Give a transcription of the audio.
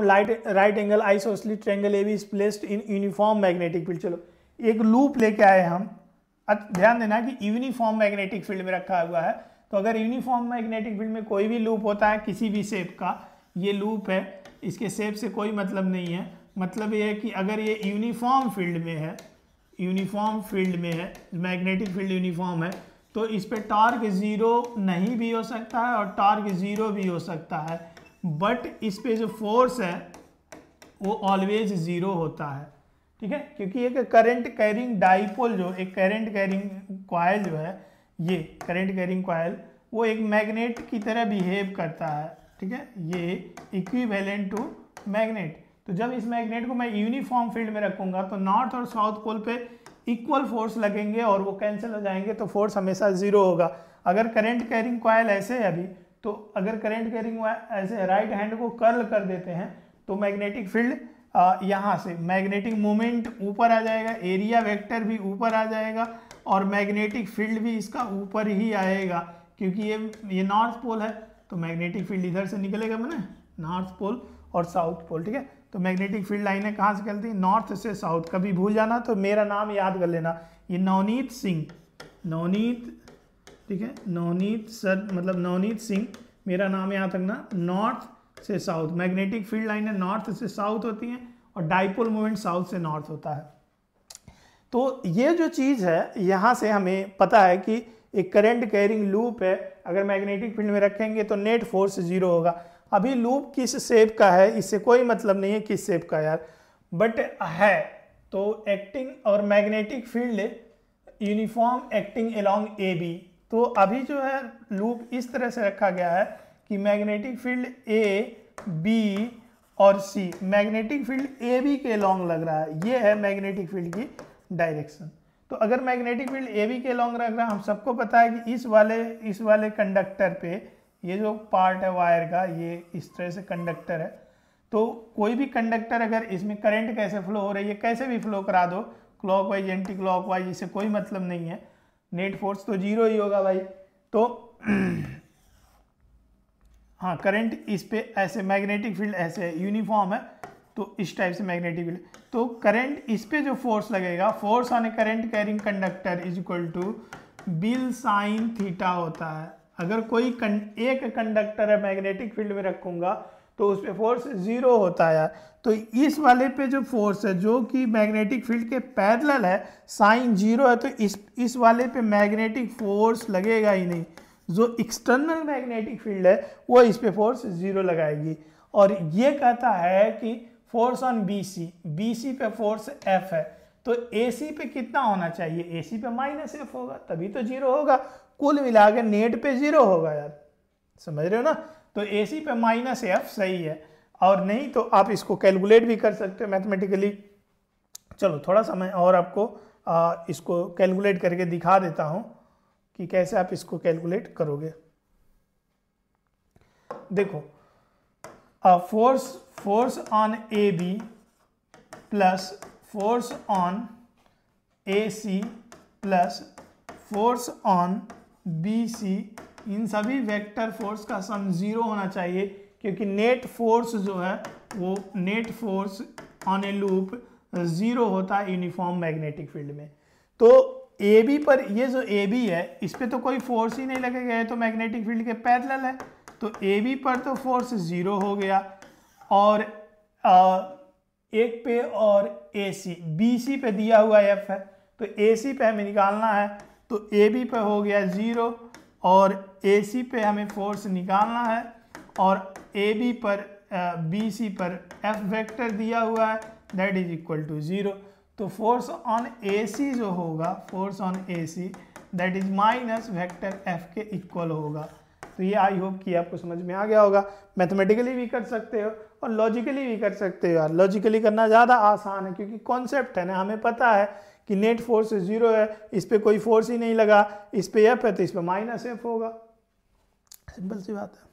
light right angle isosceles triangle A B is placed in uniform magnetic field चलो एक loop लेके आए हम ध्यान देना कि यूनिफॉर्म मैग्नेटिक फील्ड में रखा हुआ है तो अगर यूनिफॉर्म मैग्नेटिक फील्ड में कोई भी लूप होता है किसी भी शेप का ये लूप है इसके शेप से कोई मतलब नहीं है मतलब ये है कि अगर ये यूनिफॉर्म फील्ड में है यूनिफॉर्म फील्ड में है मैग्नेटिक फील्ड यूनिफॉर्म है तो इस पर टॉर्क ज़ीरो नहीं भी हो सकता है और टॉर्क ज़ीरो भी हो सकता है बट इस पे जो फोर्स है वो ऑलवेज ज़ीरो होता है ठीक है क्योंकि एक करंट कैरिंग डाइपोल जो एक करंट कैरिंग कॉयल जो है ये करंट कैरिंग क्वाइल वो एक मैग्नेट की तरह बिहेव करता है ठीक है ये इक्विवेलेंट टू मैग्नेट तो जब इस मैग्नेट को मैं यूनिफॉर्म फील्ड में रखूंगा तो नॉर्थ और साउथ पोल पे इक्वल फोर्स लगेंगे और वो कैंसिल हो जाएंगे तो फोर्स हमेशा ज़ीरो होगा अगर करंट कैरिंग कॉयल ऐसे है अभी तो अगर करेंट कैरिंग ऐसे राइट हैंड को कर्ल कर देते हैं तो मैग्नेटिक फील्ड यहाँ से मैग्नेटिक मोमेंट ऊपर आ जाएगा एरिया वेक्टर भी ऊपर आ जाएगा और मैग्नेटिक फील्ड भी इसका ऊपर ही आएगा क्योंकि ये ये नॉर्थ पोल है तो मैग्नेटिक फील्ड इधर से निकलेगा मैंने नॉर्थ पोल और साउथ पोल ठीक है तो मैग्नेटिक फील्ड लाइनें कहाँ से निकलती नॉर्थ से साउथ कभी भूल जाना तो मेरा नाम याद कर लेना ये नवनीत सिंह नवनीत ठीक है नवनीत सर मतलब नवनीत सिंह मेरा नाम याद रखना नॉर्थ से साउथ मैग्नेटिक फील्ड लाइनें नॉर्थ से साउथ होती हैं और डाइपोल मूवमेंट साउथ से नॉर्थ होता है तो ये जो चीज़ है यहाँ से हमें पता है कि एक करंट कैरिंग लूप है अगर मैग्नेटिक फील्ड में रखेंगे तो नेट फोर्स जीरो होगा अभी लूप किस शेप का है इससे कोई मतलब नहीं है किस शेप का यार बट है तो एक्टिंग और magnetic field uniform acting along A B तो अभी जो है लूप इस तरह से रखा गया है कि मैग्नेटिक फील्ड ए बी और C magnetic field A B के लॉन्ग लग रहा है ये है मैग्नेटिक फील्ड की डायरेक्शन तो अगर मैग्नेटिक फील्ड ए बी के लॉन्ग लग रहा है हम सबको पता है कि इस वाले इस वाले कंडक्टर पे ये जो पार्ट है वायर का ये इस तरह से कंडक्टर है तो कोई भी कंडक्टर अगर इसमें करंट कैसे फ्लो हो रही है कैसे भी फ्लो करा दो क्लॉकवाइज एंटी क्लॉकवाइज इससे कोई मतलब नहीं है नेट फोर्स तो जीरो ही होगा भाई तो हाँ करंट इस पे ऐसे मैग्नेटिक फील्ड ऐसे यूनिफॉर्म है तो इस टाइप से मैग्नेटिक फील्ड तो करंट इस पे जो फोर्स लगेगा force on a current carrying conductor is equal to bil sine theta होता है अगर कोई कं, एक कंडक्टर है मैग्नेटिक फील्ड में रखूंगा तो उस पर फोर्स ज़ीरो होता है तो इस वाले पे जो फोर्स है जो कि मैग्नेटिक फील्ड के पैरेलल है साइन जीरो है तो इस इस वाले पे मैग्नेटिक फोर्स लगेगा ही नहीं जो एक्सटर्नल मैग्नेटिक फील्ड है वो इस पे फोर्स ज़ीरो लगाएगी और ये कहता है कि force on B C B C पे फोर्स एफ है तो ए सी पे कितना होना चाहिए ए सी पे माइनस एफ होगा तभी तो जीरो होगा कुल मिला के नेट पे जीरो होगा यार समझ रहे हो ना तो ए सी पे माइनस एफ सही है और नहीं तो आप इसको कैलकुलेट भी कर सकते हो मैथमेटिकली चलो थोड़ा सा मैं और आपको आ, इसको कैलकुलेट करके दिखा देता हूँ कि कैसे आप इसको कैलकुलेट करोगे देखो force force on A B plus force on A C plus force on B C इन सभी वेक्टर फोर्स का सम जीरो होना चाहिए क्योंकि नेट फोर्स जो है वो net force on a loop zero होता है यूनिफॉर्म मैग्नेटिक फील्ड में तो ए बी पर ये जो ए बी है इस पर तो कोई फोर्स ही नहीं लगेगा ये तो मैग्नेटिक फील्ड के पैदल है तो ए बी पर तो फोर्स ज़ीरो हो गया और आ, एक पे और ए सी बी सी पे दिया हुआ एफ है तो ए सी पे हमें निकालना है तो ए बी पे हो गया ज़ीरो और ए सी पे हमें फोर्स निकालना है और ए बी पर बी सी पर एफ वेक्टर दिया हुआ है that is equal to zero तो फोर्स ऑन ए सी जो होगा force on A C that is minus vector F के इक्वल होगा तो ये आई होप कि आपको समझ में आ गया होगा मैथमेटिकली भी कर सकते हो और लॉजिकली भी कर सकते हो यार लॉजिकली करना ज़्यादा आसान है क्योंकि कॉन्सेप्ट है ना हमें पता है कि नेट फोर्स ज़ीरो है इस पर कोई फोर्स ही नहीं लगा इस पर एफ है तो इस पर माइनस एफ होगा सिंपल सी बात है